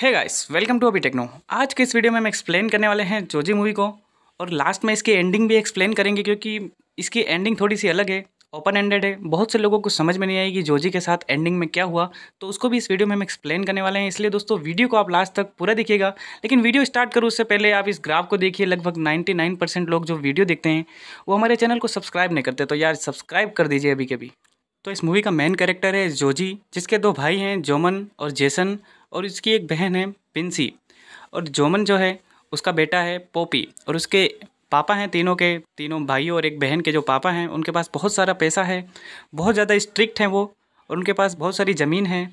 है guys welcome to Abhi techno आज के इस वीडियो में हम एक्सप्लेन करने वाले हैं जोजी मूवी को और लास्ट में इसकी एंडिंग भी एक्सप्लेन करेंगे क्योंकि इसकी एंडिंग थोड़ी सी अलग है ओपन एंडेड है बहुत से लोगों को समझ में नहीं आएगी जोजी के साथ एंडिंग में क्या हुआ तो उसको भी इस वीडियो में हम एक्सप्लेन करने वाले हैं इसलिए दोस्तों वीडियो को आप लास्ट तक पूरा देखिएगा लेकिन वीडियो स्टार्ट करूँ उससे पहले आप इस ग्राफ को देखिए लगभग 99 परसेंट लोग जो वीडियो देखते हैं वो हमारे चैनल को सब्सक्राइब नहीं करते तो यार सब्सक्राइब कर दीजिए अभी कभी तो इस मूवी का मेन कैरेक्टर है जोजी जिसके दो भाई हैं जोमन और जेसन और उसकी एक बहन है पिंसी और जोमन जो है उसका बेटा है पोपी और उसके पापा हैं तीनों के तीनों भाइयों और एक बहन के जो पापा हैं उनके पास बहुत सारा पैसा है बहुत ज़्यादा स्ट्रिक्ट हैं वो और उनके पास बहुत सारी ज़मीन है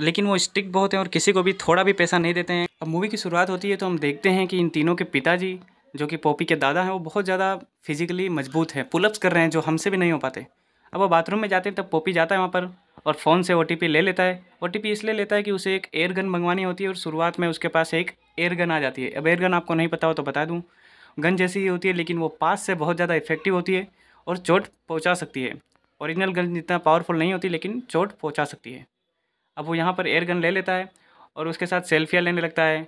लेकिन वो स्ट्रिक्ट बहुत हैं और किसी को भी थोड़ा भी पैसा नहीं देते हैं अब मूवी की शुरुआत होती है तो हम देखते हैं कि इन तीनों के पिताजी जो कि पोपी के दादा हैं वो बहुत ज़्यादा फिजिकली मजबूत हैं पुलअप्स कर रहे हैं जो हमसे भी नहीं हो पाते अब वो बाथरूम में जाते हैं तब पोपी जाता है वहाँ पर और फ़ोन से ओ ले लेता है ओ इसलिए लेता है कि उसे एक एयर गन मंगवानी होती है और शुरुआत में उसके पास एक एयर गन आ जाती है अब एयर गन आपको नहीं पता हो तो बता दूँ गन जैसी ही होती है लेकिन वो पास से बहुत ज़्यादा इफेक्टिव होती है और चोट पहुँचा सकती है ओरिजिनल गन जितना पावरफुल नहीं होती लेकिन चोट पहुँचा सकती है अब वो यहाँ पर एयर गन ले लेता है और उसके साथ सेल्फियाँ लेने लगता है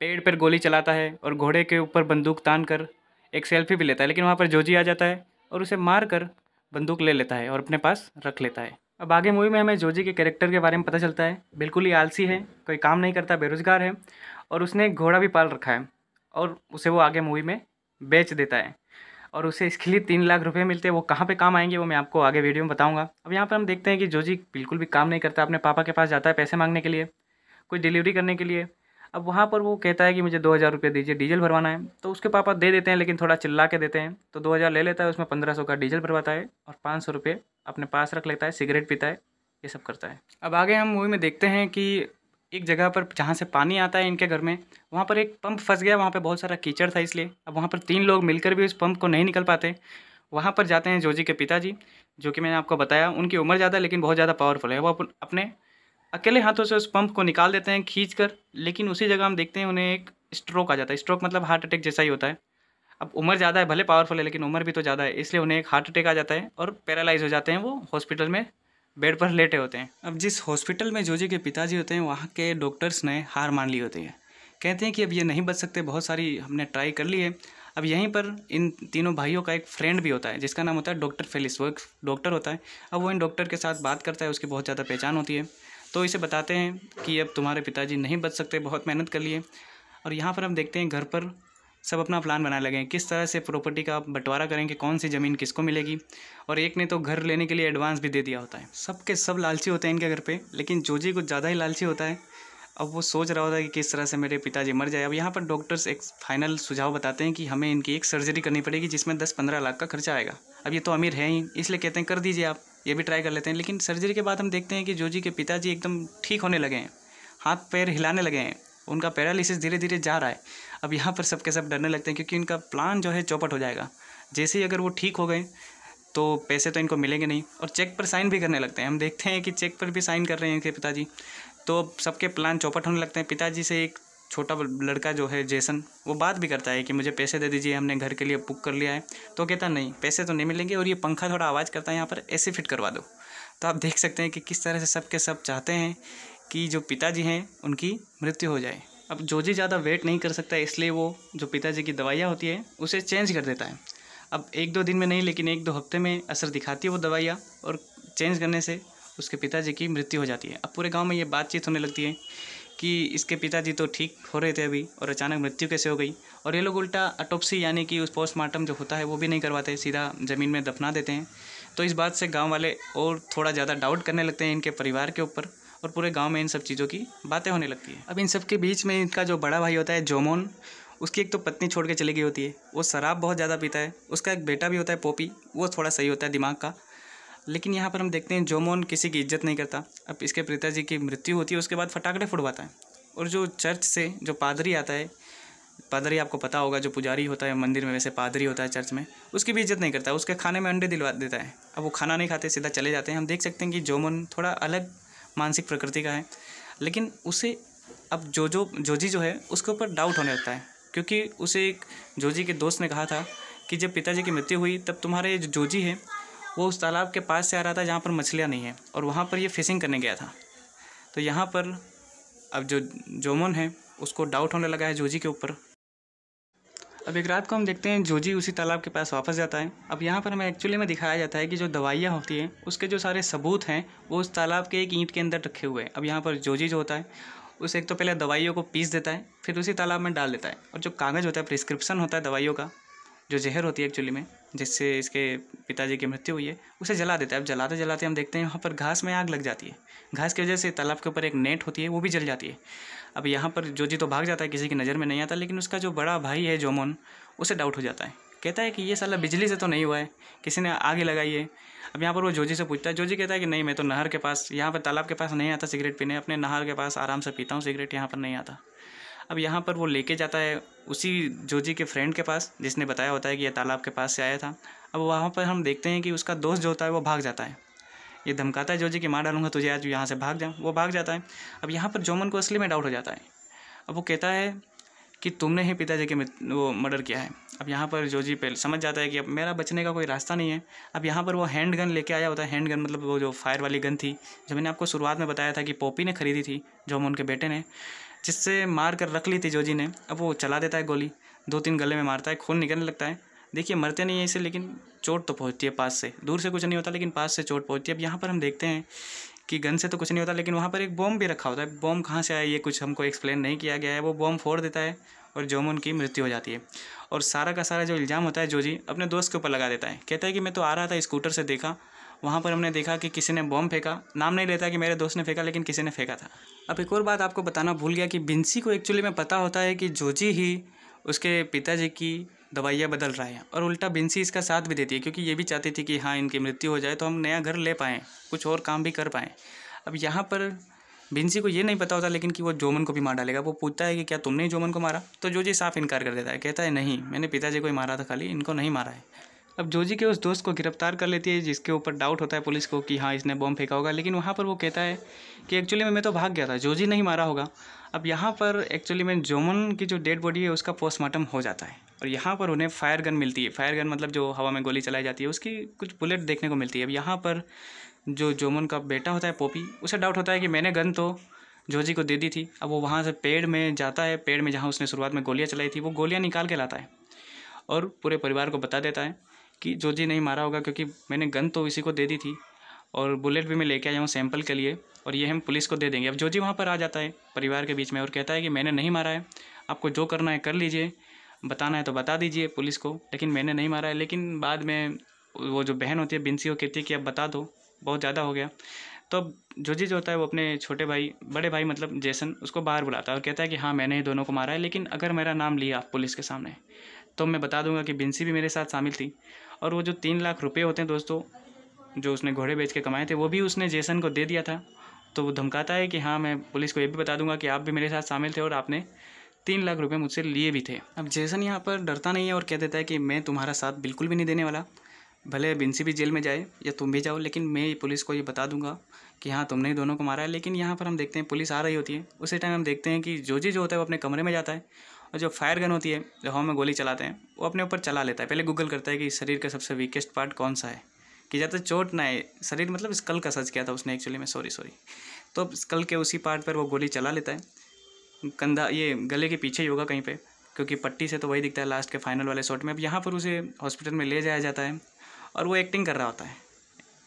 पेड़ पर गोली चलाता है और घोड़े के ऊपर बंदूक तान कर एक सेल्फी भी लेता है लेकिन वहाँ पर जोजी आ जाता है और उसे मार कर बंदूक ले लेता है और अपने पास रख लेता है अब आगे मूवी में हमें जोजी के कैरेक्टर के बारे में पता चलता है बिल्कुल ही आलसी है कोई काम नहीं करता बेरोजगार है और उसने एक घोड़ा भी पाल रखा है और उसे वो आगे मूवी में बेच देता है और उसे इसके लिए तीन लाख रुपए मिलते हैं वो कहाँ पे काम आएंगे वो मैं आपको आगे वीडियो में बताऊंगा अब यहाँ पर हम देखते हैं कि जोजी बिल्कुल भी काम नहीं करता अपने पापा के पास जाता है पैसे मांगने के लिए कोई डिलीवरी करने के लिए अब वहाँ पर वो कहता है कि मुझे दो हज़ार रुपये दीजिए डीजल भरवाना है तो उसके पापा दे देते हैं लेकिन थोड़ा चिल्ला के देते हैं तो दो हज़ार ले लेता है उसमें पंद्रह सौ का डीजल भरवाता है और पाँच सौ रुपये अपने पास रख लेता है सिगरेट पीता है ये सब करता है अब आगे हम मूवी में देखते हैं कि एक जगह पर जहाँ से पानी आता है इनके घर में वहाँ पर एक पंप फंस गया वहाँ पर बहुत सारा कीचड़ था इसलिए अब वहाँ पर तीन लोग मिलकर भी उस पंप को नहीं निकल पाते वहाँ पर जाते हैं जोजी के पिताजी जो कि मैंने आपको बताया उनकी उम्र ज़्यादा लेकिन बहुत ज़्यादा पावरफुल है वो अपने अकेले हाथों से उस पंप को निकाल देते हैं खींच कर लेकिन उसी जगह हम देखते हैं उन्हें एक स्ट्रोक आ जाता है स्ट्रोक मतलब हार्ट अटैक जैसा ही होता है अब उम्र ज़्यादा है भले पावरफुल है लेकिन उम्र भी तो ज़्यादा है इसलिए उन्हें एक हार्ट अटैक आ जाता है और पैरालाइज हो जाते हैं वो हॉस्पिटल में बेड पर लेटे होते हैं अब जिस हॉस्पिटल में जोजी के पिताजी होते हैं वहाँ के डॉक्टर्स ने हार मान ली होती है कहते हैं कि अब ये नहीं बच सकते बहुत सारी हमने ट्राई कर ली है अब यहीं पर इन तीनों भाइयों का एक फ्रेंड भी होता है जिसका नाम होता है डॉक्टर फेलिस वो एक डॉक्टर होता है अब वो इन डॉक्टर के साथ बात करता है उसकी बहुत ज़्यादा पहचान होती है तो इसे बताते हैं कि अब तुम्हारे पिताजी नहीं बच सकते बहुत मेहनत कर लिए और यहाँ पर हम देखते हैं घर पर सब अपना प्लान बनाने लगे हैं किस तरह से प्रॉपर्टी का बंटवारा करें कि कौन सी ज़मीन किसको मिलेगी और एक ने तो घर लेने के लिए एडवांस भी दे दिया होता है सबके सब लालची होते हैं इनके घर पे लेकिन जोजी कुछ ज़्यादा ही लालची होता है अब वो सोच रहा होता है कि किस तरह से मेरे पिताजी मर जाए अब यहाँ पर डॉक्टर्स एक फाइनल सुझाव बताते हैं कि हमें इनकी एक सर्जरी करनी पड़ेगी जिसमें दस पंद्रह लाख का खर्चा आएगा अब ये तो अमीर है ही इसलिए कहते हैं कर दीजिए आप ये भी ट्राई कर लेते हैं लेकिन सर्जरी के बाद हम देखते हैं कि जोजी के पिताजी एकदम ठीक होने लगे हैं हाथ पैर हिलाने लगे हैं उनका पैरालिसिस धीरे धीरे जा रहा है अब यहाँ पर सबके सब डरने लगते हैं क्योंकि इनका प्लान जो है चौपट हो जाएगा जैसे ही अगर वो ठीक हो गए तो पैसे तो इनको मिलेंगे नहीं और चेक पर साइन भी करने लगते हैं हम देखते हैं कि चेक पर भी साइन कर रहे हैं इनके पिताजी तो सबके प्लान चौपट होने लगते हैं पिताजी से एक छोटा लड़का जो है जैसन वो बात भी करता है कि मुझे पैसे दे दीजिए हमने घर के लिए बुक कर लिया है तो कहता नहीं पैसे तो नहीं मिलेंगे और ये पंखा थोड़ा आवाज़ करता है यहाँ पर ऐसे फिट करवा दो तो आप देख सकते हैं कि किस तरह से सब के सब चाहते हैं कि जो पिताजी हैं उनकी मृत्यु हो जाए अब जोजी ज़्यादा वेट नहीं कर सकता इसलिए वो जो पिताजी की दवाइयाँ होती है उसे चेंज कर देता है अब एक दो दिन में नहीं लेकिन एक दो हफ्ते में असर दिखाती है वो दवाइयाँ और चेंज करने से उसके पिताजी की मृत्यु हो जाती है अब पूरे गांव में ये बातचीत होने लगती है कि इसके पिताजी तो ठीक हो रहे थे अभी और अचानक मृत्यु कैसे हो गई और ये लोग उल्टा अटोप्सी यानी कि उस पोस्टमार्टम जो होता है वो भी नहीं करवाते सीधा ज़मीन में दफना देते हैं तो इस बात से गाँव वाले और थोड़ा ज़्यादा डाउट करने लगते हैं इनके परिवार के ऊपर और पूरे गाँव में इन सब चीज़ों की बातें होने लगती है अब इन सब के बीच में इनका जो बड़ा भाई होता है जोमोन उसकी एक तो पत्नी छोड़ के चली गई होती है वो शराब बहुत ज़्यादा पीता है उसका एक बेटा भी होता है पोपी वो थोड़ा सही होता है दिमाग का लेकिन यहाँ पर हम देखते हैं जोमोन किसी की इज्जत नहीं करता अब इसके पिताजी की मृत्यु होती है उसके बाद फटाकड़े फुड़वाता है और जो चर्च से जो पादरी आता है पादरी आपको पता होगा जो पुजारी होता है मंदिर में वैसे पादरी होता है चर्च में उसकी भी इज्जत नहीं करता उसके खाने में अंडे दिलवा देता है अब वो खाना नहीं खाते सीधा चले जाते हैं हम देख सकते हैं कि जोमोन थोड़ा अलग मानसिक प्रकृति का है लेकिन उसे अब जो जो जोजी जो है उसके ऊपर डाउट होने लगता है क्योंकि उसे एक जोजी के दोस्त ने कहा था कि जब पिताजी की मृत्यु हुई तब तुम्हारे जो जोजी है वो उस तालाब के पास से आ रहा था जहाँ पर मछलियाँ नहीं हैं और वहाँ पर ये फिशिंग करने गया था तो यहाँ पर अब जो जोमन है उसको डाउट होने लगा है जोजी के ऊपर अब एक रात को हम देखते हैं जोजी उसी तालाब के पास वापस जाता है अब यहाँ पर हमें एक्चुअली में दिखाया जाता है कि जो दवाइयाँ होती हैं उसके जो सारे सबूत हैं वो उस तालाब के एक ईंट के अंदर रखे हुए हैं अब यहाँ पर जोजी जो होता है उस एक तो पहले दवाइयों को पीस देता है फिर उसी तालाब में डाल देता है और जो कागज़ होता है प्रिस्क्रिप्शन होता है दवाइयों का जो जहर होती है एक्चुअली में जिससे इसके पिताजी की मृत्यु हुई है उसे जला देता है अब जलाते जलाते हम देखते हैं यहाँ पर घास में आग लग जाती है घास की वजह से तालाब के ऊपर एक नेट होती है वो भी जल जाती है अब यहाँ पर जोजी तो भाग जाता है किसी की नज़र में नहीं आता लेकिन उसका जो बड़ा भाई है जोमोन उसे डाउट हो जाता है कहता है कि ये साला बिजली से तो नहीं हुआ है किसी ने आगे लगाई है अब यहाँ पर वो जोजी से पूछता है जोजी कहता है कि नहीं मैं तो नहर के पास यहाँ पर तालाब के पास नहीं आता सिगरेट पीने अपने नहर के पास आराम से पीता हूँ सिगरेट यहाँ पर नहीं आता अब यहाँ पर वो लेके जाता है उसी जोजी के फ्रेंड के पास जिसने बताया होता है कि यह तालाब के पास से आया था अब वहाँ पर हम देखते हैं कि उसका दोस्त जो होता है वो भाग जाता है ये धमकाता है जोजी कि मार डालूंगा तुझे आज यहाँ से भाग जा वो भाग जाता है अब यहाँ पर जोमन को असली में डाउट हो जाता है अब वो कहता है कि तुमने ही पिताजी के वो मर्डर किया है अब यहाँ पर जोजी पहले समझ जाता है कि अब मेरा बचने का कोई रास्ता नहीं है अब यहाँ पर वो हैंड गन लेके आया होता है हैंड गन मतलब वो जो फायर वाली गन थी जो मैंने आपको शुरुआत में बताया था कि पोपी ने खरीदी थी जोमन के बेटे ने जिससे मार कर रख ली थी जोजी ने अब वो चला देता है गोली दो तीन गले में मारता है खून निकलने लगता है देखिए मरते नहीं है इसे लेकिन चोट तो पहुंचती है पास से दूर से कुछ नहीं होता लेकिन पास से चोट पहुंचती है अब यहाँ पर हम देखते हैं कि गन से तो कुछ नहीं होता लेकिन वहाँ पर एक बॉम्ब भी रखा होता है बॉम्ब कहाँ से आया ये कुछ हमको एक्सप्लेन नहीं किया गया है वो बॉम्ब फोड़ देता है और जोम की मृत्यु हो जाती है और सारा का सारा जो इल्ज़ाम होता है जोजी अपने दोस्त के ऊपर लगा देता है कहता है कि मैं तो आ रहा था स्कूटर से देखा वहाँ पर हमने देखा कि किसी ने बॉम्ब फेंका नाम नहीं लेता कि मेरे दोस्त ने फेंका लेकिन किसी ने फेंका था अब एक और बात आपको बताना भूल गया कि बिन्सी को एक्चुअली में पता होता है कि जोजी ही उसके पिताजी की दवाइयाँ बदल रहा है और उल्टा बिन्सी इसका साथ भी देती है क्योंकि ये भी चाहती थी कि हाँ इनकी मृत्यु हो जाए तो हम नया घर ले पाएँ कुछ और काम भी कर पाएँ अब यहाँ पर बिंसी को ये नहीं पता होता लेकिन कि वो जोमन को भी मार डालेगा वो पूछता है कि क्या तुमने ही जोमन को मारा तो जोजी साफ इनकार कर देता है कहता है नहीं मैंने पिताजी को ही मारा था खाली इनको नहीं मारा है अब जोजी के उस दोस्त को गिरफ्तार कर लेती है जिसके ऊपर डाउट होता है पुलिस को कि हाँ इसने बॉम्ब फेंका होगा लेकिन वहाँ पर वो कहता है कि एक्चुअली में मैं तो भाग गया था जोजी नहीं मारा होगा अब यहाँ पर एक्चुअली में जोमन की जो डेड बॉडी है उसका पोस्टमार्टम हो जाता है और यहाँ पर उन्हें फायर गन मिलती है फायर गन मतलब जो हवा में गोली चलाई जाती है उसकी कुछ बुलेट देखने को मिलती है अब यहाँ पर जो जोमन का बेटा होता है पोपी उसे डाउट होता है कि मैंने गन तो जोजी को दे दी थी अब वो वहाँ से पेड़ में जाता है पेड़ में जहाँ उसने शुरुआत में गोलियाँ चलाई थी वो गोलियाँ निकाल के लाता है और पूरे परिवार को बता देता है कि जो जी नहीं मारा होगा क्योंकि मैंने गन तो इसी को दे दी थी और बुलेट भी मैं लेके आया हूँ सैंपल के लिए और ये हम पुलिस को दे देंगे अब जो जी वहाँ पर आ जाता है परिवार के बीच में और कहता है कि मैंने नहीं मारा है आपको जो करना है कर लीजिए बताना है तो बता दीजिए पुलिस को लेकिन मैंने नहीं मारा है लेकिन बाद में वो जो बहन होती है बिन्सी वो कहती है कि अब बता दो बहुत ज़्यादा हो गया तो अब जो जी जो होता है वो अपने छोटे भाई बड़े भाई मतलब जैसन उसको बाहर बुलाता है और कहता है कि हाँ मैंने ही दोनों को मारा है लेकिन अगर मेरा नाम लिया पुलिस के सामने तो मैं बता दूंगा कि बिन्सी भी मेरे साथ शामिल थी और वो जो तीन लाख रुपये होते हैं दोस्तों जो उसने घोड़े बेच के कमाए थे वो भी उसने जेसन को दे दिया था तो वो धमकाता है कि हाँ मैं पुलिस को ये भी बता दूंगा कि आप भी मेरे साथ शामिल थे और आपने तीन लाख रुपये मुझसे लिए भी थे अब जेसन यहाँ पर डरता नहीं है और कह देता है कि मैं तुम्हारा साथ बिल्कुल भी नहीं देने वाला भले बिन्सी भी जेल में जाए या तुम भी जाओ लेकिन मैं पुलिस को ये बता दूंगा कि हाँ तुमने ही दोनों को मारा है लेकिन यहाँ पर हम देखते हैं पुलिस आ रही होती है उसी टाइम हम देखते हैं कि जी जो होता है वो अपने कमरे में जाता है और जो फायर गन होती है जो हवा में गोली चलाते हैं वो अपने ऊपर चला लेता है पहले गूगल करता है कि शरीर का सबसे वीकेस्ट पार्ट कौन सा है कि ज़्यादा चोट ना आए शरीर मतलब स्कल का सर्च किया था उसने एक्चुअली में सॉरी सॉरी तो स्कल के उसी पार्ट पर वो गोली चला लेता है कंधा ये गले के पीछे ही होगा कहीं पर क्योंकि पट्टी से तो वही दिखता है लास्ट के फाइनल वाले शॉट में अब यहाँ पर उसे हॉस्पिटल में ले जाया जाता है और वो एक्टिंग कर रहा होता है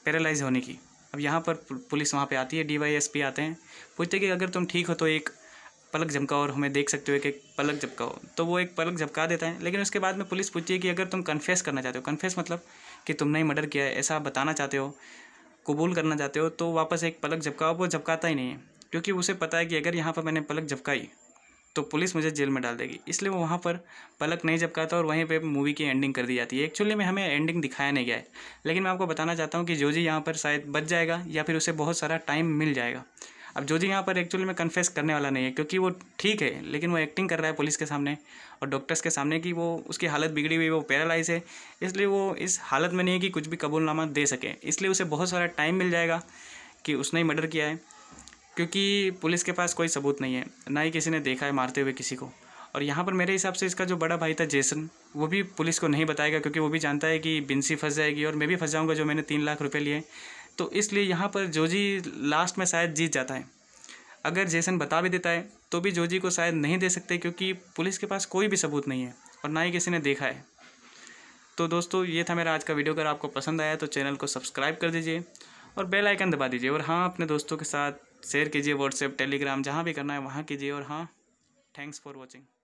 पैरालाइज होने की अब यहाँ पर पुलिस वहाँ पे आती है डी वाई एस पी आते हैं पूछते हैं कि अगर तुम ठीक हो तो एक पलक झपकाओ और हमें देख सकते हो कि एक पलक झपकाओ तो वो एक पलक झपका देता है लेकिन उसके बाद में पुलिस पूछती है कि अगर तुम कन्फेस करना चाहते हो कन्फेस मतलब कि तुमने ही मर्डर किया है ऐसा बताना चाहते हो कबूल करना चाहते हो तो वापस एक पलक झपकाओ वो झपकाता ही नहीं है क्योंकि उसे पता है कि अगर यहाँ पर मैंने पलक झपकाई तो पुलिस मुझे जेल में डाल देगी इसलिए वो वहाँ पर पलक नहीं झपकाता और वहीं पे मूवी की एंडिंग कर दी जाती है एक्चुअली में हमें एंडिंग दिखाया नहीं गया है लेकिन मैं आपको बताना चाहता हूँ कि जोजी यहाँ पर शायद बच जाएगा या फिर उसे बहुत सारा टाइम मिल जाएगा अब जो जी यहाँ पर एक्चुअली में कन्फेस करने वाला नहीं है क्योंकि वो ठीक है लेकिन वो एक्टिंग कर रहा है पुलिस के सामने और डॉक्टर्स के सामने कि वो उसकी हालत बिगड़ी हुई वो पैरालाइज है इसलिए वो इस हालत में नहीं है कि कुछ भी कबूलनामा दे सके इसलिए उसे बहुत सारा टाइम मिल जाएगा कि उसने ही मर्डर किया है क्योंकि पुलिस के पास कोई सबूत नहीं है ना ही किसी ने देखा है मारते हुए किसी को और यहाँ पर मेरे हिसाब से इसका जो बड़ा भाई था जेसन वो भी पुलिस को नहीं बताएगा क्योंकि वो भी जानता है कि बिनसी फंस जाएगी और मैं भी फंस जाऊँगा जो मैंने तीन लाख रुपये लिए तो इसलिए यहाँ पर जोजी लास्ट में शायद जीत जाता है अगर जेसन बता भी देता है तो भी जोजी को शायद नहीं दे सकते क्योंकि पुलिस के पास कोई भी सबूत नहीं है और ना ही किसी ने देखा है तो दोस्तों ये था मेरा आज का वीडियो अगर आपको पसंद आया तो चैनल को सब्सक्राइब कर दीजिए और बेल आइकन दबा दीजिए और हाँ अपने दोस्तों के साथ शेयर कीजिए व्हाट्सएप टेलीग्राम जहाँ भी करना है वहाँ कीजिए और हाँ थैंक्स फॉर वॉचिंग